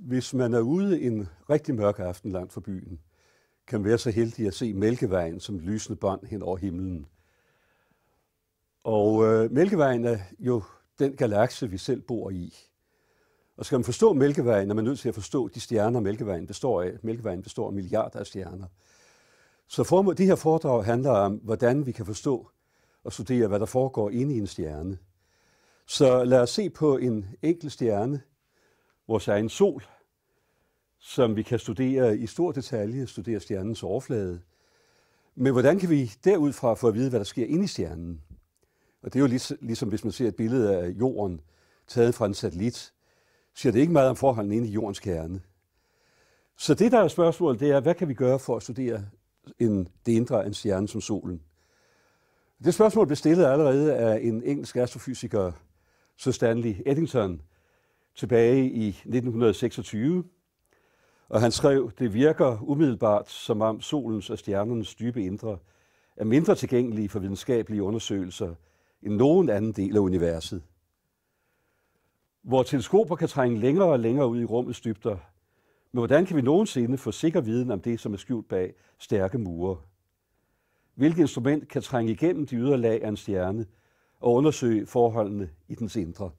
Hvis man er ude en rigtig mørk aften langt fra byen, kan man være så heldig at se Mælkevejen som lysende bånd hen over himlen. Og øh, Mælkevejen er jo den galakse, vi selv bor i. Og skal man forstå Mælkevejen, er man nødt til at forstå de stjerner, Mælkevejen består af. Mælkevejen består af milliarder af stjerner. Så form- de her foredrag handler om, hvordan vi kan forstå og studere, hvad der foregår inde i en stjerne. Så lad os se på en enkelt stjerne, vores egen sol, som vi kan studere i stor detalje, studere stjernens overflade. Men hvordan kan vi derudfra få at vide, hvad der sker inde i stjernen? Og det er jo ligesom, hvis man ser et billede af jorden taget fra en satellit, siger det ikke meget om forholdene inde i jordens kerne. Så det, der er spørgsmålet, det er, hvad kan vi gøre for at studere en, det indre af en stjerne som solen? Det spørgsmål blev stillet allerede af en engelsk astrofysiker, Sir Stanley Eddington, tilbage i 1926, og han skrev, det virker umiddelbart, som om solens og stjernernes dybe indre er mindre tilgængelige for videnskabelige undersøgelser end nogen anden del af universet. Hvor teleskoper kan trænge længere og længere ud i rummets dybder, men hvordan kan vi nogensinde få sikker viden om det, som er skjult bag stærke mure? Hvilket instrument kan trænge igennem de ydre lag af en stjerne og undersøge forholdene i dens indre?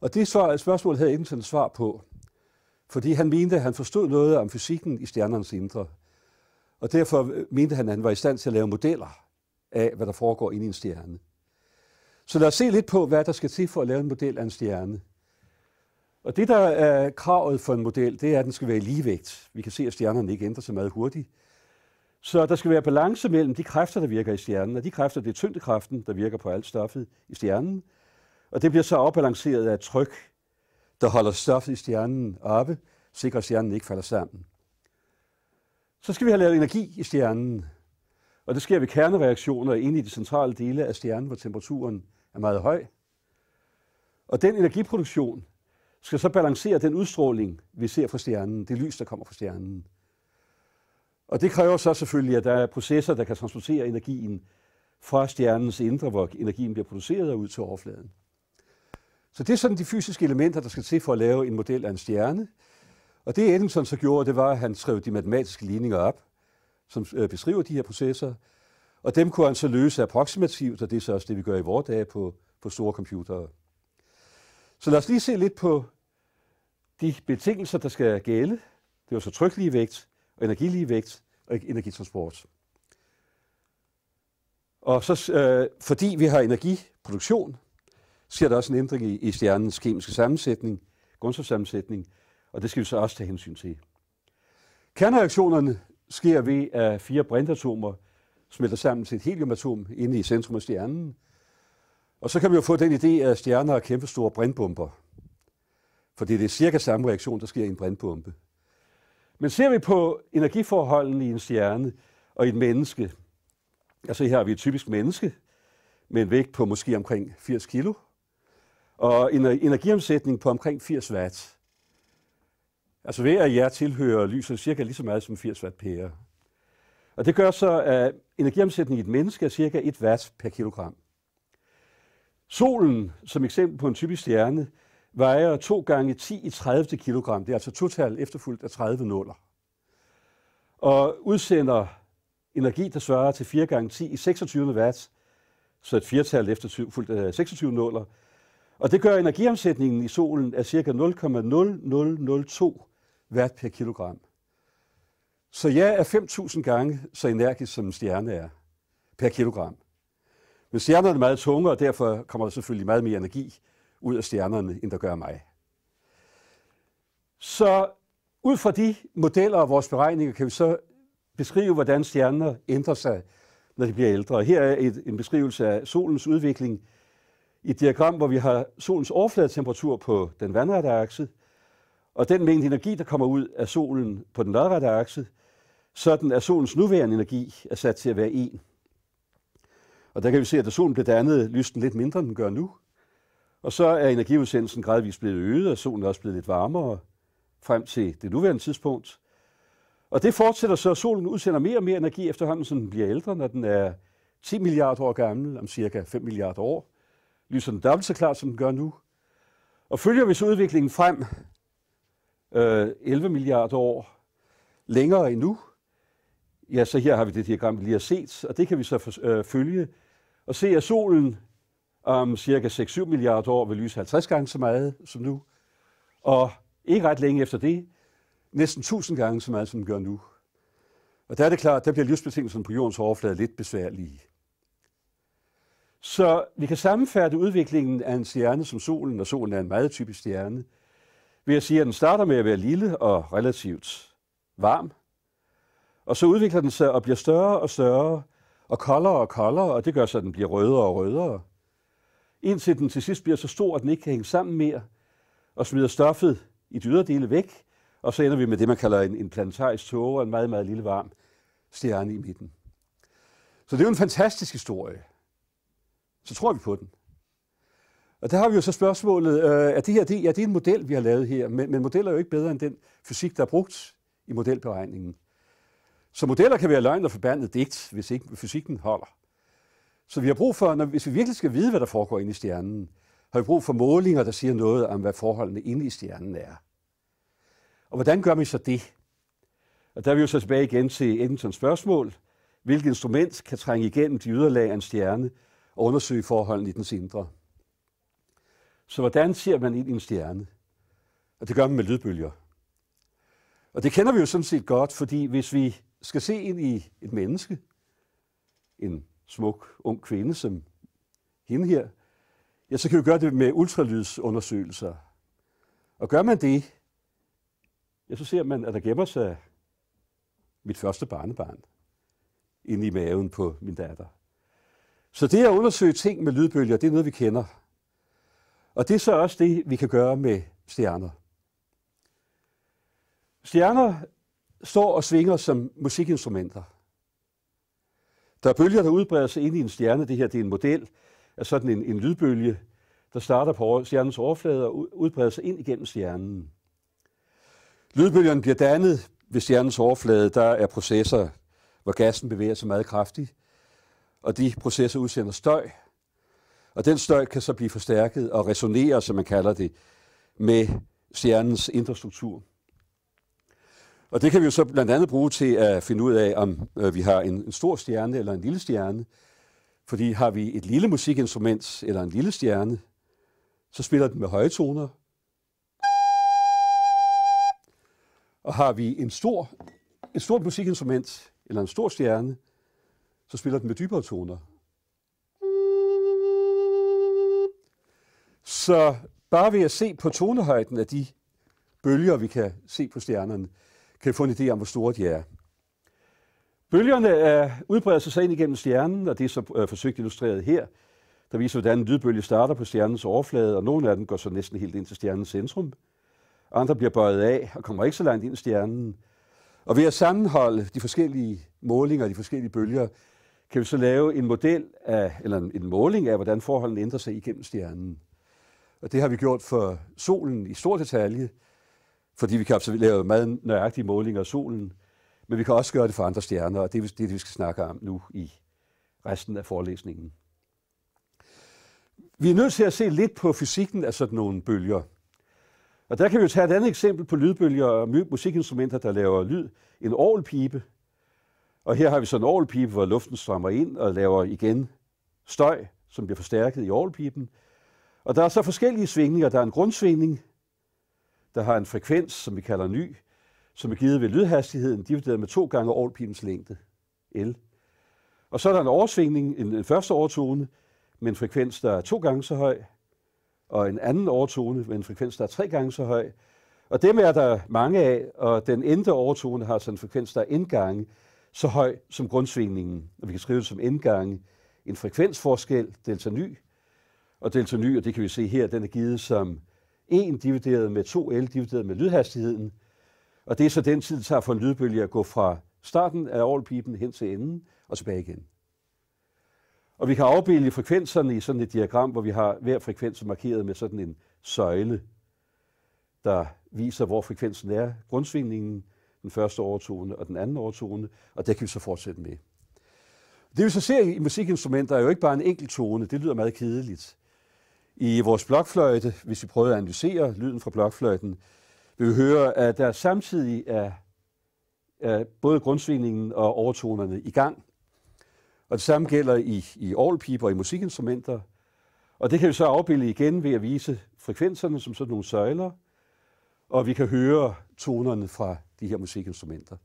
Og det svar, spørgsmål havde Edison svar på, fordi han mente, at han forstod noget om fysikken i stjernernes indre. Og derfor øh, mente han, at han var i stand til at lave modeller af, hvad der foregår inde i en stjerne. Så lad os se lidt på, hvad der skal til for at lave en model af en stjerne. Og det, der er kravet for en model, det er, at den skal være i ligevægt. Vi kan se, at stjernerne ikke ændrer sig meget hurtigt. Så der skal være balance mellem de kræfter, der virker i stjernen, og de kræfter, det er tyngdekraften, der virker på alt stoffet i stjernen, og det bliver så afbalanceret af et tryk, der holder stoffet i stjernen oppe, sikrer at stjernen ikke falder sammen. Så skal vi have lavet energi i stjernen, og det sker ved kernereaktioner inde i de centrale dele af stjernen, hvor temperaturen er meget høj. Og den energiproduktion skal så balancere den udstråling, vi ser fra stjernen, det lys, der kommer fra stjernen. Og det kræver så selvfølgelig, at der er processer, der kan transportere energien fra stjernens indre, hvor energien bliver produceret og ud til overfladen. Så det er sådan de fysiske elementer, der skal til for at lave en model af en stjerne. Og det Edison så gjorde, det var, at han skrev de matematiske ligninger op, som øh, beskriver de her processer, og dem kunne han så løse approximativt, og det er så også det, vi gør i vores dage på, på store computere. Så lad os lige se lidt på de betingelser, der skal gælde. Det var så trykligevægt, og energiligevægt og energitransport. Og så, øh, fordi vi har energiproduktion, sker der også en ændring i, i stjernens kemiske sammensætning, grundstofsammensætning, og det skal vi så også tage hensyn til. Kernereaktionerne sker ved, at fire brintatomer smelter sammen til et heliumatom inde i centrum af stjernen. Og så kan vi jo få den idé, at stjerner er kæmpestore brintbomber. fordi det er cirka samme reaktion, der sker i en brintbombe. Men ser vi på energiforholdene i en stjerne og i et menneske, altså her har vi et typisk menneske med en vægt på måske omkring 80 kilo, og en energiomsætning på omkring 80 watt. Altså hver af jer tilhører lyset cirka lige så meget som 80 watt pære. Og det gør så, at energiomsætningen i et menneske er cirka 1 watt per kilogram. Solen, som eksempel på en typisk stjerne, vejer 2 gange 10 i 30 kilogram. Det er altså total efterfulgt af 30 nuller. Og udsender energi, der svarer til 4 gange 10 i 26 watt, så et firtal efterfulgt af 26 nuller, og det gør energiomsætningen i solen af ca. 0,0002 watt per kilogram. Så jeg er 5.000 gange så energisk, som en stjerne er per kilogram. Men stjernerne er meget tunge, og derfor kommer der selvfølgelig meget mere energi ud af stjernerne, end der gør mig. Så ud fra de modeller og vores beregninger, kan vi så beskrive, hvordan stjerner ændrer sig, når de bliver ældre. Her er et, en beskrivelse af solens udvikling et diagram, hvor vi har solens overfladetemperatur på den vandrette akse, og den mængde energi, der kommer ud af solen på den lodrette akse, sådan at solens nuværende energi er sat til at være 1. Og der kan vi se, at da solen blev dannet, lysten lidt mindre, end den gør nu. Og så er energiudsendelsen gradvist blevet øget, og solen er også blevet lidt varmere frem til det nuværende tidspunkt. Og det fortsætter så, at solen udsender mere og mere energi efterhånden, som den bliver ældre, når den er 10 milliarder år gammel, om cirka 5 milliarder år lyser den dobbelt så klart, som den gør nu. Og følger vi så udviklingen frem øh, 11 milliarder år længere endnu, ja, så her har vi det diagram, vi lige har set, og det kan vi så for, øh, følge og se, at solen om cirka 6-7 milliarder år vil lyse 50 gange så meget som nu, og ikke ret længe efter det, næsten 1000 gange så meget, som den gør nu. Og der er det klart, der bliver livsbetingelserne på jordens overflade lidt besværlige. Så vi kan sammenfatte udviklingen af en stjerne som solen, og solen er en meget typisk stjerne, ved at sige, at den starter med at være lille og relativt varm, og så udvikler den sig og bliver større og større, og koldere og koldere, og det gør så, at den bliver rødere og rødere, indtil den til sidst bliver så stor, at den ikke kan hænge sammen mere, og smider stoffet i de dele væk, og så ender vi med det, man kalder en, en planetarisk tåge, og en meget, meget lille varm stjerne i midten. Så det er jo en fantastisk historie så tror vi på den. Og der har vi jo så spørgsmålet, øh, er det her det, ja, det er en model, vi har lavet her, men, men modeller er jo ikke bedre end den fysik, der er brugt i modelberegningen. Så modeller kan være løgn og forbandet digt, hvis ikke fysikken holder. Så vi har brug for, når, hvis vi virkelig skal vide, hvad der foregår inde i stjernen, har vi brug for målinger, der siger noget om, hvad forholdene inde i stjernen er. Og hvordan gør vi så det? Og der er vi jo så tilbage igen til Edisons spørgsmål. Hvilket instrument kan trænge igennem de yderlag af en stjerne, og undersøge forholdene i dens indre. Så hvordan ser man ind i en stjerne? Og det gør man med lydbølger. Og det kender vi jo sådan set godt, fordi hvis vi skal se ind i et menneske, en smuk ung kvinde som hende her, ja, så kan vi gøre det med ultralydsundersøgelser. Og gør man det, ja, så ser man, at der gemmer sig mit første barnebarn inde i maven på min datter. Så det at undersøge ting med lydbølger, det er noget, vi kender. Og det er så også det, vi kan gøre med stjerner. Stjerner står og svinger som musikinstrumenter. Der er bølger, der udbreder sig ind i en stjerne. Det her det er en model af sådan en, en lydbølge, der starter på stjernens overflade og udbreder sig ind igennem stjernen. Lydbølgerne bliver dannet ved stjernens overflade. Der er processer, hvor gassen bevæger sig meget kraftigt og de processer udsender støj, og den støj kan så blive forstærket og resonere, som man kalder det, med stjernens indre struktur. Og det kan vi jo så blandt andet bruge til at finde ud af, om øh, vi har en, stor stjerne eller en lille stjerne. Fordi har vi et lille musikinstrument eller en lille stjerne, så spiller den med høje toner. Og har vi en stor, et stort musikinstrument eller en stor stjerne, så spiller den med dybere toner. Så bare ved at se på tonehøjden af de bølger, vi kan se på stjernerne, kan vi få en idé om, hvor store de er. Bølgerne er, udbreder sig så ind igennem stjernen, og det er så øh, forsøgt illustreret her. Der viser, hvordan en lydbølge starter på stjernens overflade, og nogle af dem går så næsten helt ind til stjernens centrum. Andre bliver bøjet af og kommer ikke så langt ind i stjernen. Og ved at sammenholde de forskellige målinger, de forskellige bølger, kan vi så lave en model af, eller en, måling af, hvordan forholdene ændrer sig igennem stjernen. Og det har vi gjort for solen i stor detalje, fordi vi kan lave meget nøjagtige målinger af solen, men vi kan også gøre det for andre stjerner, og det er det, vi skal snakke om nu i resten af forelæsningen. Vi er nødt til at se lidt på fysikken af sådan nogle bølger. Og der kan vi jo tage et andet eksempel på lydbølger og musikinstrumenter, der laver lyd. En orgelpipe og her har vi så en orgelpipe, hvor luften strømmer ind og laver igen støj, som bliver forstærket i orgelpipen. Og der er så forskellige svingninger. Der er en grundsvingning, der har en frekvens, som vi kalder ny, som er givet ved lydhastigheden, divideret med to gange orgelpipens længde, L. Og så er der en oversvingning, en, en første overtone, med en frekvens, der er to gange så høj, og en anden overtone med en frekvens, der er tre gange så høj. Og dem er der mange af, og den endte overtone har så en frekvens, der er en gange, så høj som grundsvingningen, og vi kan skrive det som indgange, en frekvensforskel, delta ny, og delta ny, og det kan vi se her, den er givet som 1 divideret med 2L divideret med lydhastigheden, og det er så den tid, det tager for en lydbølge at gå fra starten af overpipen hen til enden og tilbage igen. Og vi kan afbilde frekvenserne i sådan et diagram, hvor vi har hver frekvens markeret med sådan en søjle, der viser, hvor frekvensen er, grundsvingningen, den første overtone og den anden overtone, og det kan vi så fortsætte med. Det vi så ser i musikinstrumenter er jo ikke bare en enkelt tone, det lyder meget kedeligt. I vores blokfløjte, hvis vi prøver at analysere lyden fra blokfløjten, vil vi høre, at der samtidig er, er både grundsvingningen og overtonerne i gang. Og det samme gælder i, i orgelpiber og i musikinstrumenter. Og det kan vi så afbilde igen ved at vise frekvenserne som sådan nogle søjler, og vi kan høre tonerne fra de her musikinstrumenter.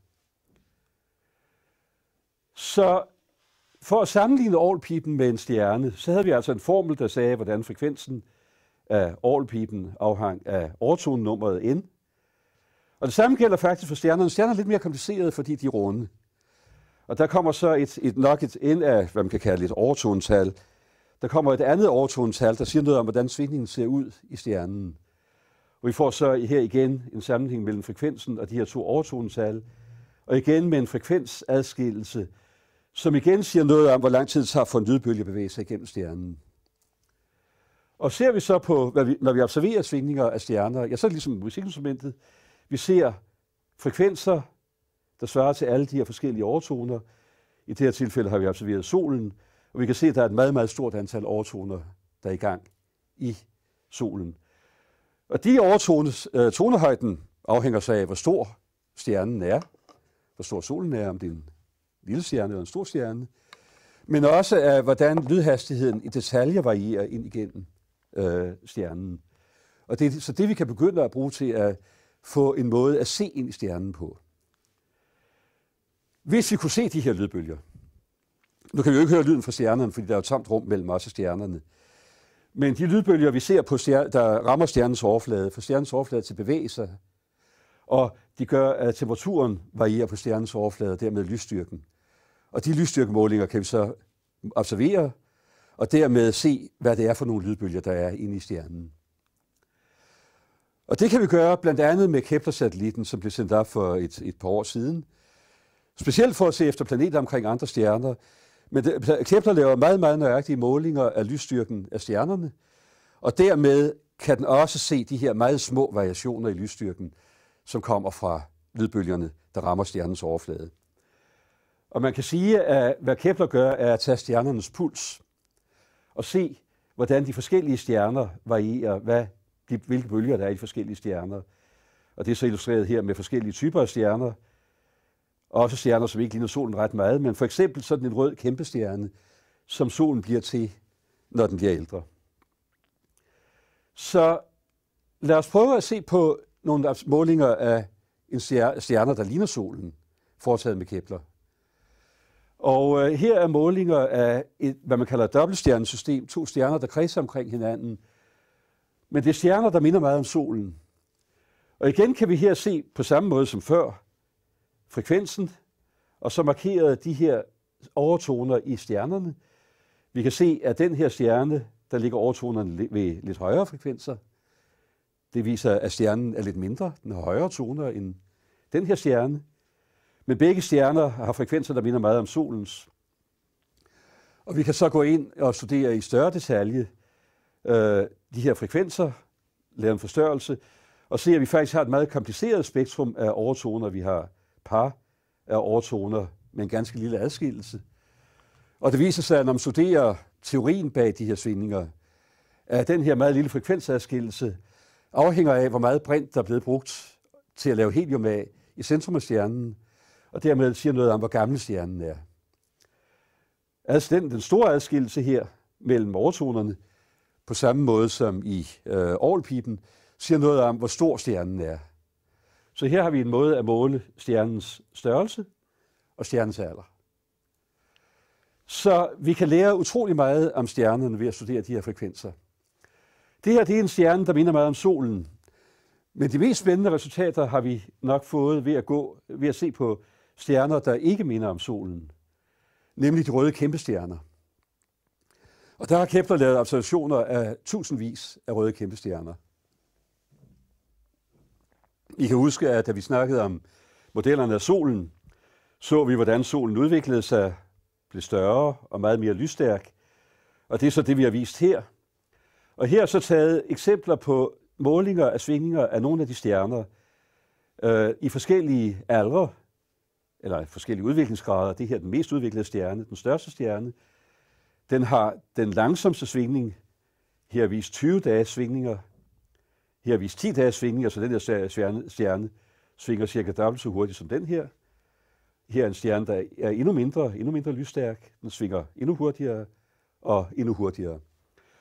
Så for at sammenligne ålpipen med en stjerne, så havde vi altså en formel, der sagde, hvordan frekvensen af ålpipen afhang af overtonenummeret N. Og det samme gælder faktisk for stjernerne. Stjerner er lidt mere kompliceret, fordi de er runde. Og der kommer så et, et nok et ind af, hvad man kan kalde et overtonetal. Der kommer et andet overtonetal, der siger noget om, hvordan svingningen ser ud i stjernen. Og vi får så her igen en sammenhæng mellem frekvensen og de her to overtonetal, og igen med en frekvensadskillelse, som igen siger noget om, hvor lang tid det tager for en lydbølge at bevæge sig igennem stjernen. Og ser vi så på, hvad vi, når vi observerer svingninger af stjerner, ja, så er det ligesom musikinstrumentet, vi ser frekvenser, der svarer til alle de her forskellige overtoner. I det her tilfælde har vi observeret solen, og vi kan se, at der er et meget, meget stort antal overtoner, der er i gang i solen. Og de overtones, øh, tonehøjden afhænger så af, hvor stor stjernen er, hvor stor solen er, om det er en lille stjerne eller en stor stjerne, men også af, hvordan lydhastigheden i detaljer varierer ind igennem øh, stjernen. Og det, så det vi kan begynde at bruge til at få en måde at se ind i stjernen på. Hvis vi kunne se de her lydbølger, nu kan vi jo ikke høre lyden fra stjernerne, fordi der er jo et tomt rum mellem os og stjernerne, men de lydbølger, vi ser, på der rammer stjernens overflade, får stjernens overflade til at bevæge sig, og de gør, at temperaturen varierer på stjernens overflade, og dermed lysstyrken. Og de lysstyrkemålinger kan vi så observere, og dermed se, hvad det er for nogle lydbølger, der er inde i stjernen. Og det kan vi gøre blandt andet med Kepler-satellitten, som blev sendt op for et, et par år siden. Specielt for at se efter planeter omkring andre stjerner, men altså, Kepler laver meget, meget nøjagtige målinger af lysstyrken af stjernerne, og dermed kan den også se de her meget små variationer i lysstyrken, som kommer fra lydbølgerne, der rammer stjernens overflade. Og man kan sige, at hvad Kepler gør, er at tage stjernernes puls og se, hvordan de forskellige stjerner varierer, hvad de, hvilke bølger der er i de forskellige stjerner. Og det er så illustreret her med forskellige typer af stjerner, også stjerner, som ikke ligner solen ret meget, men for eksempel sådan en rød kæmpestjerne, som solen bliver til, når den bliver ældre. Så lad os prøve at se på nogle målinger af en stjerner, der ligner solen, foretaget med Kepler. Og øh, her er målinger af, et, hvad man kalder et dobbeltstjernesystem, to stjerner, der kredser omkring hinanden. Men det er stjerner, der minder meget om solen. Og igen kan vi her se på samme måde som før, frekvensen, og så markerede de her overtoner i stjernerne. Vi kan se, at den her stjerne, der ligger overtonerne ved lidt højere frekvenser, det viser, at stjernen er lidt mindre, den har højere toner end den her stjerne. Men begge stjerner har frekvenser, der minder meget om solens. Og vi kan så gå ind og studere i større detalje øh, de her frekvenser, lave en forstørrelse, og se, at vi faktisk har et meget kompliceret spektrum af overtoner. Vi har par af overtoner med en ganske lille adskillelse. Og det viser sig, at når man studerer teorien bag de her svingninger, at den her meget lille frekvensadskillelse afhænger af, hvor meget brint, der er blevet brugt til at lave helium af i centrum af stjernen, og dermed siger noget om, hvor gammel stjernen er. Altså den, den store adskillelse her mellem overtonerne, på samme måde som i øh, siger noget om, hvor stor stjernen er. Så her har vi en måde at måle stjernens størrelse og stjernens alder. Så vi kan lære utrolig meget om stjernerne ved at studere de her frekvenser. Det her det er en stjerne, der minder meget om solen. Men de mest spændende resultater har vi nok fået ved at, gå, ved at se på stjerner, der ikke minder om solen. Nemlig de røde kæmpestjerner. Og der har Kepler lavet observationer af tusindvis af røde kæmpestjerner. I kan huske, at da vi snakkede om modellerne af solen, så vi, hvordan solen udviklede sig, blev større og meget mere lysstærk. Og det er så det, vi har vist her. Og her er så taget eksempler på målinger af svingninger af nogle af de stjerner øh, i forskellige aldre, eller forskellige udviklingsgrader. Det her er den mest udviklede stjerne, den største stjerne. Den har den langsomste svingning. Her vist 20 dages svingninger her vist 10 dages svingning, altså den her stjerne, stjerne svinger cirka dobbelt så hurtigt som den her. Her er en stjerne, der er endnu mindre, endnu mindre lysstærk. Den svinger endnu hurtigere og endnu hurtigere.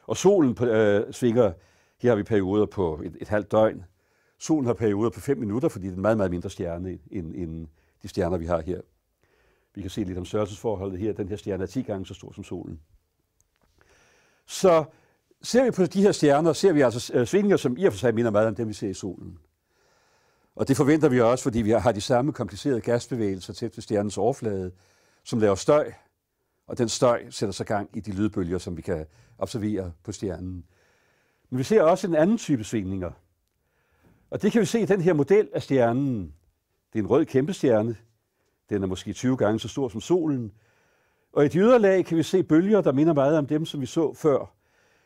Og solen øh, svinger, her har vi perioder på et, et halvt døgn. Solen har perioder på 5 minutter, fordi det er en meget, meget mindre stjerne end, end de stjerner, vi har her. Vi kan se lidt om størrelsesforholdet her. Den her stjerne er 10 gange så stor som solen. Så Ser vi på de her stjerner, ser vi altså øh, svingninger, som i og for sig minder meget om dem, vi ser i solen. Og det forventer vi også, fordi vi har de samme komplicerede gasbevægelser tæt ved stjernens overflade, som laver støj, og den støj sætter sig gang i de lydbølger, som vi kan observere på stjernen. Men vi ser også en anden type svingninger. Og det kan vi se i den her model af stjernen. Det er en rød kæmpestjerne. Den er måske 20 gange så stor som solen. Og i de yderlag kan vi se bølger, der minder meget om dem, som vi så før.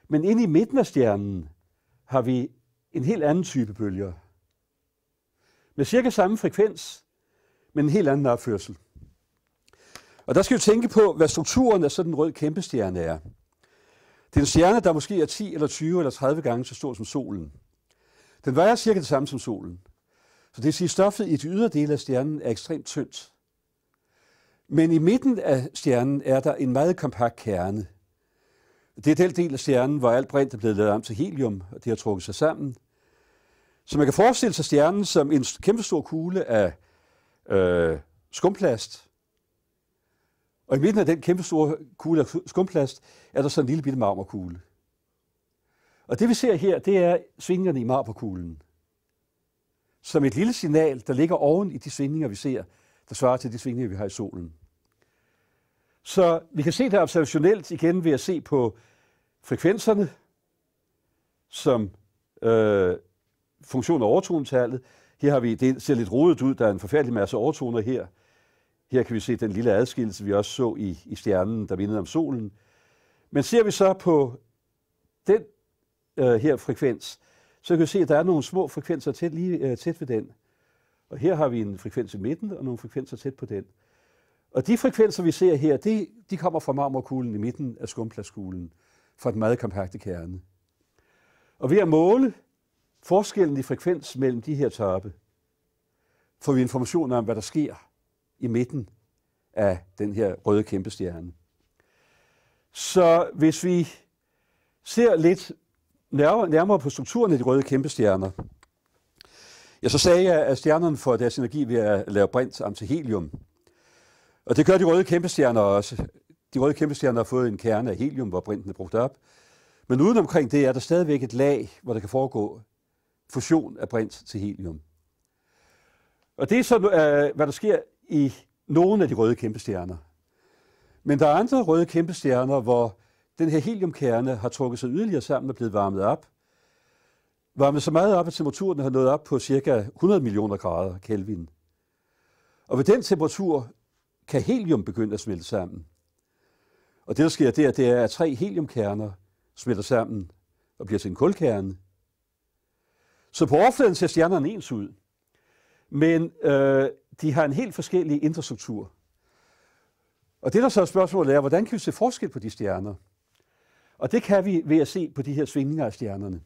Men inde i midten af stjernen har vi en helt anden type bølger. Med cirka samme frekvens, men en helt anden opførsel. Og der skal vi tænke på, hvad strukturen af sådan en rød kæmpestjerne er. Det er en stjerne, der måske er 10 eller 20 eller 30 gange så stor som solen. Den vejer cirka det samme som solen. Så det vil sige, at stoffet i de ydre dele af stjernen er ekstremt tyndt. Men i midten af stjernen er der en meget kompakt kerne. Det er den del af stjernen, hvor alt brint er blevet lavet om til helium, og det har trukket sig sammen. Så man kan forestille sig stjernen som en kæmpestor kugle af øh, skumplast. Og i midten af den kæmpestore kugle af skumplast er der så en lille bitte marmorkugle. Og det vi ser her, det er svingningerne i marmorkuglen. Som et lille signal, der ligger oven i de svingninger, vi ser, der svarer til de svingninger, vi har i solen. Så vi kan se det observationelt igen ved at se på frekvenserne som øh, funktion af overtonetallet. Her har vi, det ser lidt rodet ud, der er en forfærdelig masse overtoner her. Her kan vi se den lille adskillelse, vi også så i, i stjernen, der mindede om solen. Men ser vi så på den øh, her frekvens, så kan vi se, at der er nogle små frekvenser tæt, lige, øh, tæt ved den. Og her har vi en frekvens i midten og nogle frekvenser tæt på den. Og de frekvenser, vi ser her, de, de kommer fra marmorkuglen i midten af skumpladskuglen, fra den meget kompakte kerne. Og ved at måle forskellen i frekvens mellem de her toppe, får vi information om, hvad der sker i midten af den her røde kæmpe stjerne. Så hvis vi ser lidt nærmere på strukturen af de røde kæmpe stjerner, ja, så sagde jeg, at stjernerne får deres energi ved at lave brint om til helium. Og det gør de røde kæmpestjerner også. De røde kæmpestjerner har fået en kerne af helium, hvor brinten er brugt op. Men uden omkring det er der stadigvæk et lag, hvor der kan foregå fusion af brint til helium. Og det er så, øh, hvad der sker i nogle af de røde kæmpestjerner. Men der er andre røde kæmpestjerner, hvor den her heliumkerne har trukket sig yderligere sammen og blevet varmet op. Varmet så meget op, at temperaturen har nået op på ca. 100 millioner grader Kelvin. Og ved den temperatur kan helium begynde at smelte sammen. Og det, der sker der, det er, at tre heliumkerner smelter sammen og bliver til en kulkerne. Så på overfladen ser stjernerne ens ud, men øh, de har en helt forskellig infrastruktur. Og det, der så er spørgsmålet, er, hvordan kan vi se forskel på de stjerner? Og det kan vi ved at se på de her svingninger af stjernerne.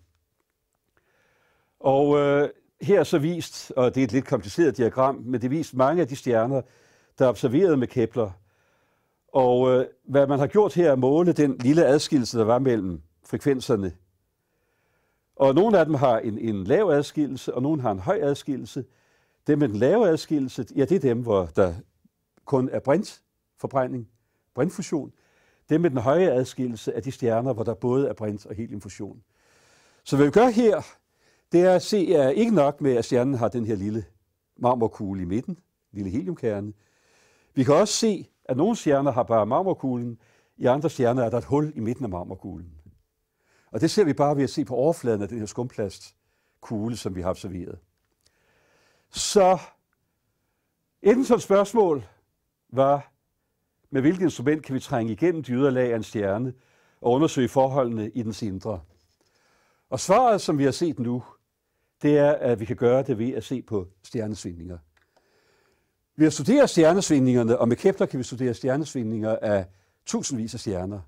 Og øh, her er så vist, og det er et lidt kompliceret diagram, men det er vist mange af de stjerner, der observerede med Kepler. Og øh, hvad man har gjort her er at måle den lille adskillelse, der var mellem frekvenserne. Og nogle af dem har en, en lav adskillelse, og nogle har en høj adskillelse. Dem med den lave adskillelse, ja, det er dem, hvor der kun er brintforbrænding, brintfusion. Dem med den høje adskillelse er de stjerner, hvor der både er brint og heliumfusion. Så hvad vi gør her, det er at se, at ikke nok med, at stjernen har den her lille marmorkugle i midten, lille heliumkerne, vi kan også se, at nogle stjerner har bare marmorkuglen, i andre stjerner er der et hul i midten af marmorkuglen. Og det ser vi bare ved at se på overfladen af den her skumplastkugle, som vi har observeret. Så Edisons spørgsmål var, med hvilket instrument kan vi trænge igennem de ydre lag af en stjerne og undersøge forholdene i dens indre? Og svaret, som vi har set nu, det er, at vi kan gøre det ved at se på stjernesvingninger. Ved at studere stjernesvindingerne, og med Kepler kan vi studere stjernesvingninger af tusindvis af stjerner,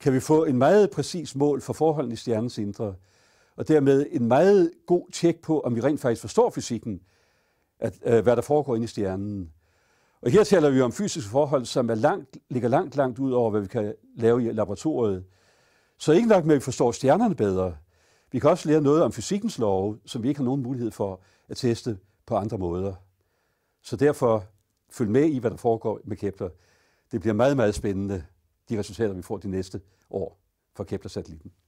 kan vi få en meget præcis mål for forholdene i stjernens indre, og dermed en meget god tjek på, om vi rent faktisk forstår fysikken, at, øh, hvad der foregår inde i stjernen. Og her taler vi om fysiske forhold, som er langt, ligger langt, langt ud over, hvad vi kan lave i laboratoriet. Så ikke nok med, at vi forstår stjernerne bedre. Vi kan også lære noget om fysikkens love, som vi ikke har nogen mulighed for at teste på andre måder. Så derfor følg med i, hvad der foregår med Kepler. Det bliver meget, meget spændende, de resultater, vi får de næste år fra Kepler-satellitten.